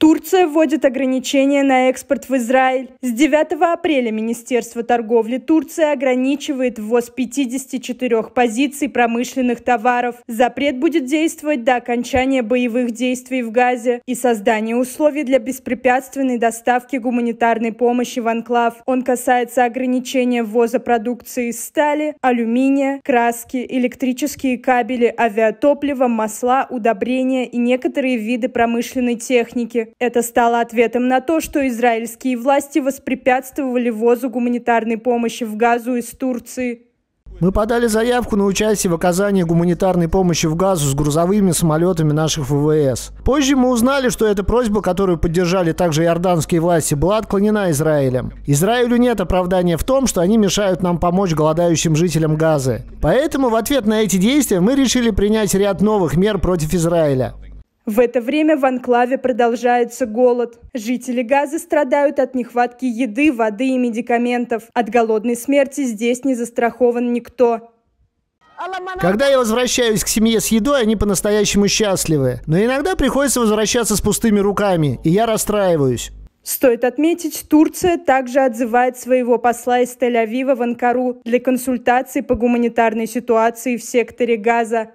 Турция вводит ограничения на экспорт в Израиль. С 9 апреля Министерство торговли Турции ограничивает ввоз 54 позиций промышленных товаров. Запрет будет действовать до окончания боевых действий в Газе и создания условий для беспрепятственной доставки гуманитарной помощи в анклав. Он касается ограничения ввоза продукции из стали, алюминия, краски, электрические кабели, авиатоплива, масла, удобрения и некоторые виды промышленной техники. Это стало ответом на то, что израильские власти воспрепятствовали ввозу гуманитарной помощи в Газу из Турции. Мы подали заявку на участие в оказании гуманитарной помощи в Газу с грузовыми самолетами наших ВВС. Позже мы узнали, что эта просьба, которую поддержали также иорданские власти, была отклонена Израилем. Израилю нет оправдания в том, что они мешают нам помочь голодающим жителям Газы. Поэтому в ответ на эти действия мы решили принять ряд новых мер против Израиля. В это время в анклаве продолжается голод. Жители Газы страдают от нехватки еды, воды и медикаментов. От голодной смерти здесь не застрахован никто. Когда я возвращаюсь к семье с едой, они по-настоящему счастливы. Но иногда приходится возвращаться с пустыми руками, и я расстраиваюсь. Стоит отметить, Турция также отзывает своего посла из Тель-Авива в Анкару для консультаций по гуманитарной ситуации в секторе Газа.